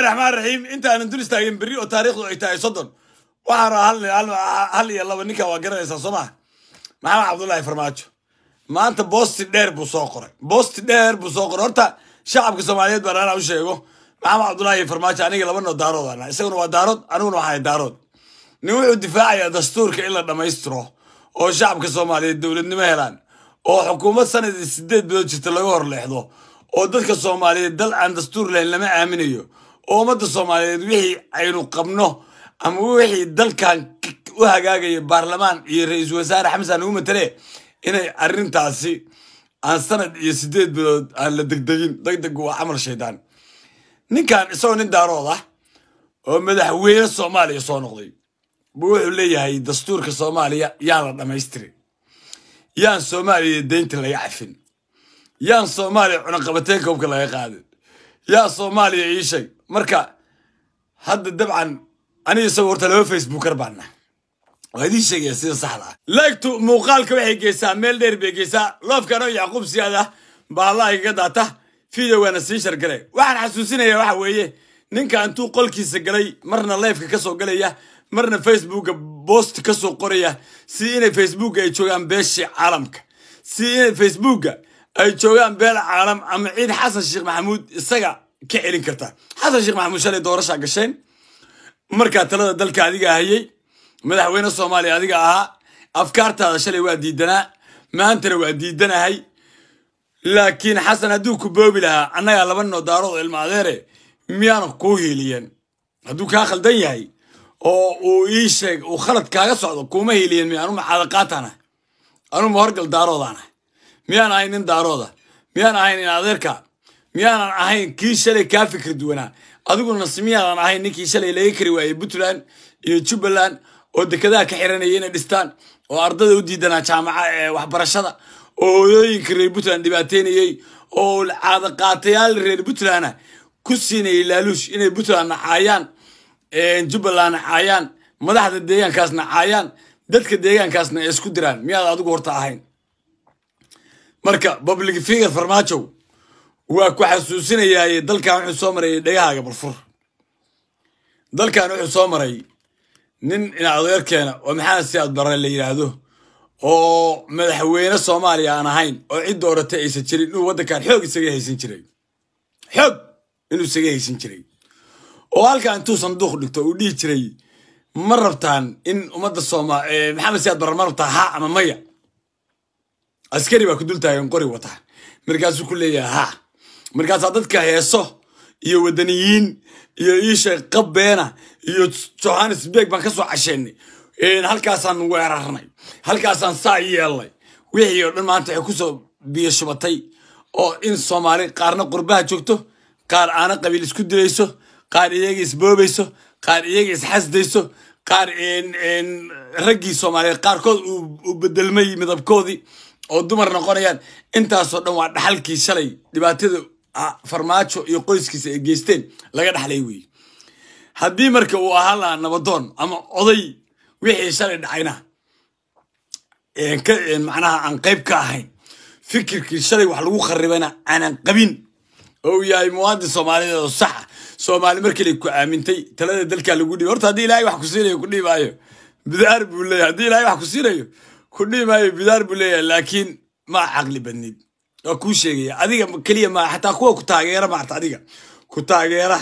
raxmaan raxiim inta aanan dul istaagin berri oo taariikhdu ay tahay soddon waxaana hal iyo laba ninka waa garanaysaa soo maxamed cabdullaahi farmaajo maanta boosti dheer buu soo qoray boosti dheer buu soo qoray horta shacabka soomaaliyeed baan anaa u sheego maxamed cabdullaahi farmaajo aniga labanoo daarood anaa isaguna waa daarood aniguna waxaa daarood nin wuxuu difaacayaa dastuurka in la dhammaystiro oo shacabka soomaaliyeed dowladnimo helaan oo xukuumad sanadii sideed bilood jirta laga horleexdo oo dadka soomaaliyeed dal aan dastuur lahayn lama aaminayo oo ummadda soomaaliyeed wixii aynu qabno ama wixii dalkan u hagaagaya baarlamaan iyo ra-iisul wasaare xamsan ugu matale inay arintaasi aan sanad iyo sideed bilood aan la degdegin degdeg waa camal shaydaan ninkan isagoo nin daarood ah oo madaxweyne soomaaliya soo noqday bu wuxuu leeyahay dastuurka soomaaliya yaan la dhammaystirin yaan soomaaliya deynta laga cafin yaan soomaaliya cunaqabateen koobka laga qaadin yaa soomaaliya ii sheeg marka hadda dabcan aniga isago horta laba facebook baana waa idiin sheegaya sida saxda ah laegtu muuqaalka waxay geysaa meel dheer bay geysaa loofkan yacquub siyaad ah bahallaha igaga daata video waana sii shargaray waxaan xasuusinayaa waxa weeye ninka intuu qolkiisa galay marna lifeka kasoo galaya marna facebooka boost kasoo qoraya si inay facebooka ay joogaan beeshii caalamka si inay facebooka ay joogaan beel caalam ama ciid xasan sheekh maxamuud isaga ka celin karta xasan sheekh maxamuud shalay doorashaa gasheen markaa talada dalka adiga hayey madaxweyne soomaaliya adiga ahaa afkaartaada shalay waa diidanaa maantana waa diidanahay laakiin xasan hadduu ku boobi lahaa annagaa laba noo ilmo adeere miyaanan kuu hiiliyeen hadduu kaa khaldan yahay oo uu ii sheeg uu khalad kaaga socdo kuuma hiiliyen miyaanu macaadaqaataanah anuu ma daaroodaanah miyaan ahayn nin daarooda miyaan ahayn nin adeerka miyaanan ahayn kii shalay kaa fikri duwanaa adiguna miyaanan ahayn ninkii shalay laga kari waayey puntland iyo jubbaland oo dekedaha ka xiranaya inay dhistaan oo ardada u diidanaa jaamaca ee waxbarashada oo hooyooyinka reer puntland dhibaateynayey oo caadaqaatayaal reer puntlandna ku siinayay laaluush inay puntland nacaayaan jubbaland nacaayaan madaxda deegaankaas nacaayaan dadka deegaankaasna ay isku diraan miyaad adigu horta ahayn marka public figur farmaajow waa ku xasuusinayaay dalkan wuxuu soo maray dhegahaaga barfur dalkan wuxuu soo maray nin inacodeerkeena oo maxamed siyaad barre la yidhaahdo oo madaxweyne soomaaliya aan ahayn oo cid odhata aysan jirin inuu waddankan xoog isaga haysan jiray xoog inuu isaga haysan jiray oo halkan intuu sanduuq dhigto uu dhihi jiray ma rabtaan in ummadda sooma eh, maxamed siyaad barre ma rabtaa ha ama maya askari baa ku dul taagan qori wataan markaasuu ku leeyahay ha markaasaa dadka heeso iyo wadaniyiin iyo iisheeg qabbeena iyo johannesburg baan ka soo casheennay halkaasaan weerarnay halkaasaan saa yeelnay wixii oo dhan maanta waxay kusoo biyo shubatay oo in soomaali qaarna qurbaha joogto qaar aana qabiil isku dilayso qaar iyaga isboobayso qaar iyaga isxasdayso qaar raggii soomaaliyeed qaarkood uu bedelmay midabkoodii oo dumar noqonayaan intaasoo dhan waa dhaxalkii shalay dhibaatada ah, farmaajo iyo qoyskiisa ay geysteen laga dhaxlay weeye haddii marka uu ahaan lahaa nabadoon ama oday wixii shalay dhacayna macnaha aan qayb ka ahayn fikirkii shalay wax lagu kharibayna aanan qabin oo uu yahay muwaadin soomaaliyeed oo saxa ah. soomaali markiila ku aamintay talada dalkaa lagu dhiiba horta haddii ilahay wax ku siinayo ku dhiibaayo bidaar buu leeyahy haddii ilahay wax ku siinayo ku maayo bidaar buu leeyahay laakiin maa caqli badnid waa kuu sheegaya adiga keliya maa xataa kuwa ku taageera maarta adiga ku taageera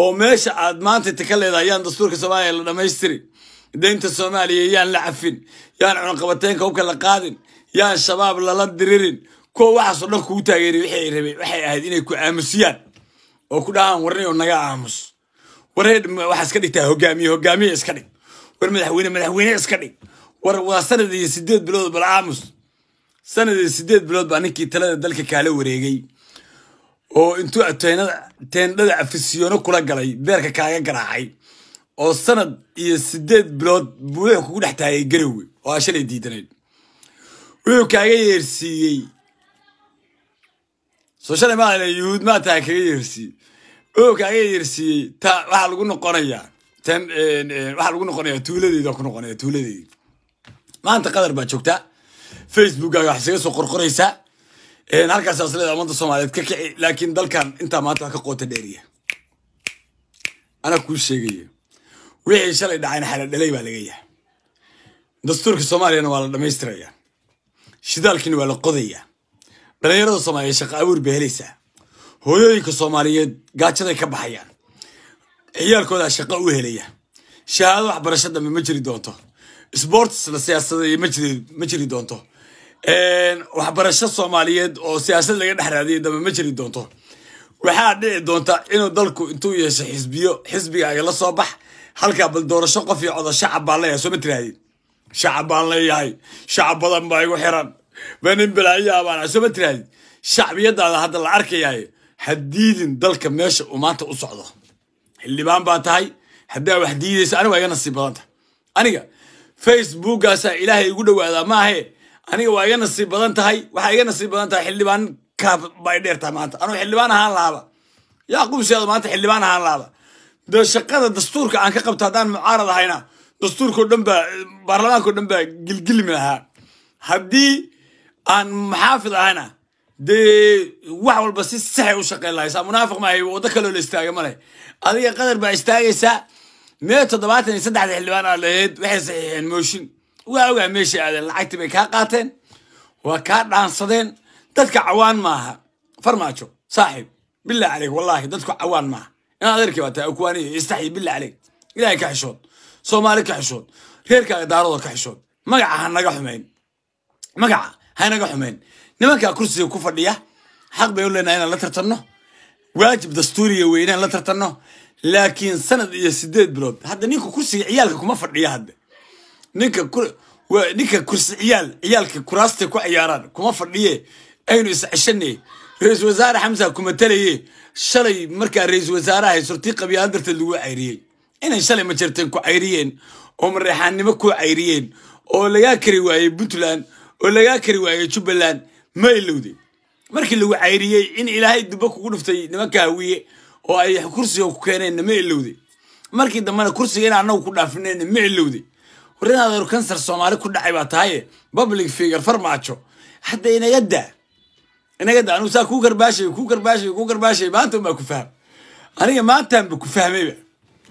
oo meesha aad maanta taka leedahay yaan dastuurka soomaaliya la dhammaystiri deynta soomaaliya yaan la cafin yaan cunaqabateenka hubka la qaadin yaan shabaab lala diririn kuwa waxaasoo dhan kugu taageeriy waxay rabeen waxay ahayd inay ku aamusiyaan oo ku dhahaan warnay oo naga aamus waree waxaa iska dhigtaa hogaamiye hogaamiye iska dhig war madaxweyne madaxweyne iska dhig war waa sanad iyo sideed bilood bal aamus sanad iyo sideed bilood baa ninkii talada dalka kaala wareegay oo intuu teendhada afisiyoono kula galay beerka kaaga garaacay oo sanad iyo sideed bilood buu kugu dhex taagay garowe oo ashalay shalay diidanayd wuxuu kaaga yeersiiyey soo shalay maala yuhuud maa tahay kaga yeersiiyey wuxuu kaaga yeersiiyey ta waxaa lagu noqonayaa waxaa lagu noqonayaa tuuladeeda ku noqonaya tuuladeeda maanta qatar baa joogtaa facebookaga wax isaga soo qorqoraysaa halkaasaas leeda ummadda soomaaliyeed ka kici laakiin dalkan intaa maanta ka qoota dheeriya anaa kuu sheegaya wixii shalay dhacayna xaladhalay baa laga yahay dastuurka soomaaliyana waa la dhammaystirayaa shidaalkiina waa la qodayaa dhallinyarada soomaaliyeed shaqa abuur ba helaysaa hooyooyinka soomaaliyeed gaajaday ka baxayaan ciyaalkoodaa shaqo u helaya shahaado waxbarasho dambe ma jiri doonto sports la siyaasaday ma jiri ma jiri doonto waxbarasho soomaaliyeed oo siyaasad laga dhex raadiyay dambe ma jiri doonto waxaa dhici doonta inuu dalku intuu yeesho xisbiyo xisbigaaga la soo bax halkaa bal doorasho qof iyo codo shacab baan leeyahay soo ma tirahdin shacab baan leeyahay shacab badan baa igu xiran banin balaayaa baan soo ma tirahdin shacbiyadaada hadda la arkayaay hadiidin dalka meesha uu maanta u socdo xildhibaan baa tahay haddaa wax diidaysa anigu waa iga nasiib badanta aniga facebookkaasaa ilaahay igu dhowaadaa maahe aniga waa iga nasiib badan tahay waxaa iga nasiib badan tahay xildhibaan kaa bay maanta anuu xildhibaan ahaan lahaba yacquub siyaado maanta xildhibaan ahaan lahaba dee shaqada dastuurka aan ka qabto haddaan mucaarad ahayna dastuurkao dhan baa baarlamaankao dhan baa gilgilmi lahaa haddii aan maxaafid ahayna dee wax walba si saxay u shaqayn lahay munaafiq maahay waddo kaloo la istaaga ma adiga qadar baa istaagaysaa mee toddobaatan iyo saddexda xildhibaan aa lahayd waxay saxiixeen mooshin waa ogaa meeshay aadeen lacagtii bay kaa qaateen waa kaa dhaansadeen dadka cawaan maaha farmaajo saaxiib billah caleyk wallaahi dadku cawaan maaha inaad adeerkii baa tahay akuwaaniyo istaxyi billah caleyk ilaahay ka xishood soomaali ka xishood reerkaaga daarodo ka xishood magaca ha naga xumayn magaca ha naga xumayn nimankaa kursiga ku fadhiya xaq bay u leenahay inaan la tartanno waajib dastuuriga weynaan la tartanno laakiin sanad iyo sideed bilood hadda ninka kursiga ciyaalka kuma fadhiya hadda ninka ninka kursi ciyaal ciyaalka kuraastay ku ciyaaraan kuma fadhiye aynu isceshane ra-iisul wasaare xamsa kuma talaye shalay markaa ra-iisul wasaaraha surtii qabyaala darteed lagu cayriyey inay shalay ma jirteen ku cayriyeen oo mareexaannimo ku cayriyeen oo lagaa kari waayey puntland oo lagaa kari waayey jubbaland ma ilowde markii lagu cayriyey in ilaahay duba kugu dhuftay nimanka hawiye oo ay kursiga ku keeneenna ma ilowde markii dambena kursiga in anagu ku dhaafineenna ma ilowde warrin adeer soomaali ku dhacay baa tahaye public figure farmaajo hadda inaga daa inaga daa anuu saa kuu karbaashay kuu karbaashay kuu karbaashay maanta unbaa ku fahm aniga maantaanba ku fahmayba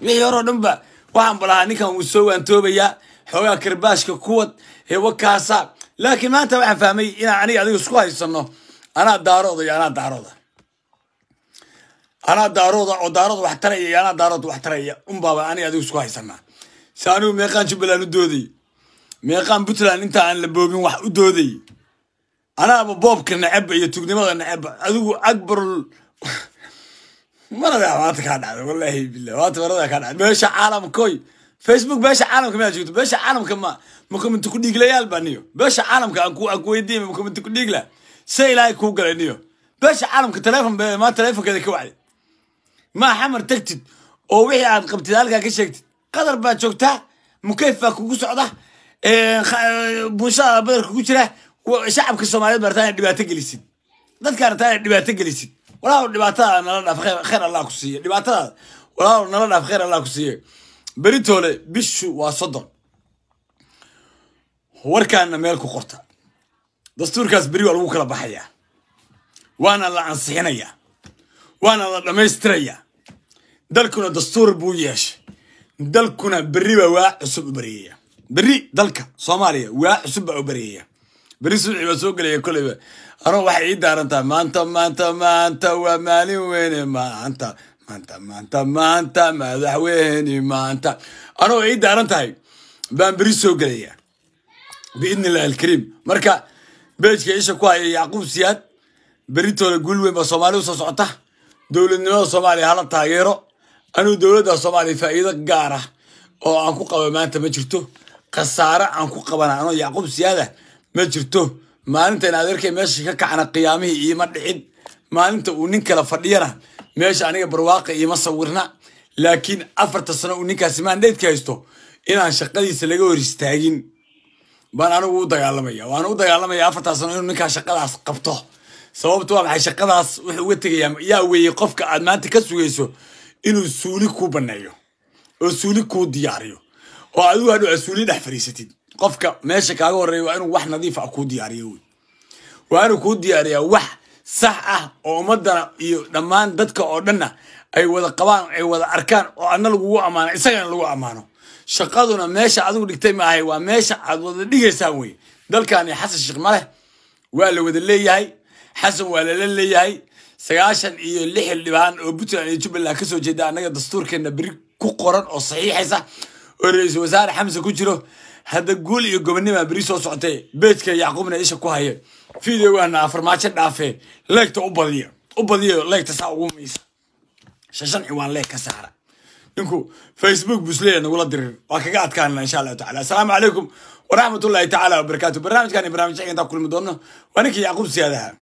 wixii horeo dhanba waxaan balahaa ninkan wuu soo waantoobayaa xoogaa karbaashka kuwad heewakaasa laakiin maanta waxaan fahmay inaan aniga adiga isku haysanno anaa daarooda iyo anaa daarooda anaa daarooda oo daarooda wax taraya iyo anaa daarooda wax taraya unbaaba ani adigu isku haysanaa si anigu meeqaan jubbaland u dooday meeqaan puntland intaa aan la boobin wax u dooday anaaba boobka neceba iyo tugnimada neceba adigu agbarul maradaa maanta kaa dhacda wallaahi billah maanta maradaa kaa dhacda meesha caalamkoy facebook beesha caalamka miyaa joogto beesha caalamka ma ma commenti ku dhiiglayaal baa niyo beesha caalamka aan ku weydiiyay ma commenti ku dhiigla se ilaahay kuu galaniyo beesha caalamka taleefon maa taleefonkeeda ka wacday maa xamar tegtid oo wixii aad qabtid halkaa ka sheegtid qadar baa joogtaa mukayf baa kugu socda buunshadaa badarka kugu jira shacabka soomaaliyeed baa rataa ina dhibaato gelisid dadkaa rataa ina dhibaato gelisid walaalow dhibaatada nala dhaaf kheer allah ku siiye dhibaatadaas walaalow nala dhaaf khayr allah ku siiye beritoole bishu waa soddon warkaana meel ku qorta dastuurkaas beri waa lagu kala baxaya waana la ansixinaya waana la dhammaystiraya dalkuna dastuur buu yeeshay dalkuna beriba waa cusub u bareeyaya beri dalka soomaaliya waa cusub baa u bareeyaya beri suuci baa soo gelaya koleyba ano waxay ii daarantaa maanta maanta maanta waa maalin weyne maanta maanta maanta maanta madaxweyne maanta anoo ii daaran tahay baan beri soo gelaya biidni illahi alkariim marka beejka isha ku haya yacquub siyaad berintooda guul weyn baa soomaalida usoo socota dowladnimada soomaaliya hala taageero anuu dowladda soomaaliya faa'iido gaar ah oo aan ku qaba maanta ma jirto khasaare aan ku qabana anoo yacquub siyaada ma jirto maalintan adeerkay meesha ka kacna qiyaamihii iima dhicin maalinta uu nin kale fadhiyana meesha aniga barwaaqa iima sawirna laakiin afarta sano uu ninkaasi maandheydka haysto inaan shaqadiisa laga hor istaagin baan anigu u dagaalamaya waan u dagaalamaya afartaa sano inuu ninkaa shaqadaas qabto sababtu waa maxay shaqadaas wuxuu uga tegayaa yaa weeye qofka aad maanta ka sugayso inuu suuli kuu banneeyo oo suuli kuu diyaariyo oo adigu hadhow aad suuli dhex fadhiisatid qofka meesha kaaga horreeya waa inuu wax nadiif ah kuu diyaariyo wey waa inuu kuu diyaariyaa wax sax ah oo ummaddana iyo dhammaan dadka oo dhanna ay wada qabaan ay wada arkaan oo adna lagugu ammaano isagana lagu ammaano shaqaduna meesha adigu dhigtay maahay waa meesha aad wada dhigaysaan wey dalkani xasan sheekh maleh waa la wada leeyahay xasan waa lala leeyahay sagaashan iyo lix xildhibaan oo puntland iyo jubbaland kasoo jeeda annaga dastuurkeena beri ku qoran oo saxiixaysa oo ra-iisul wasaare xamse ku jiro hadda guul iyo gobonnimaa beri soo socotay beedka yacquubna isha ku haya videogaana farmaajo dhaafee leegta u badiya u badiyo leegta saa ugu maysa shashan ciwaan leeg ka saara ninku facebook buu isleeyahay nagula dirir waa kaga adkaanana insha allahu tacala assalaamu calaykum waraxmat ullahi tacala wabarakaatu barnaamijkan iyo barnamij xigeentaa kulmi doonno waa ninkii yacquub siyaadaha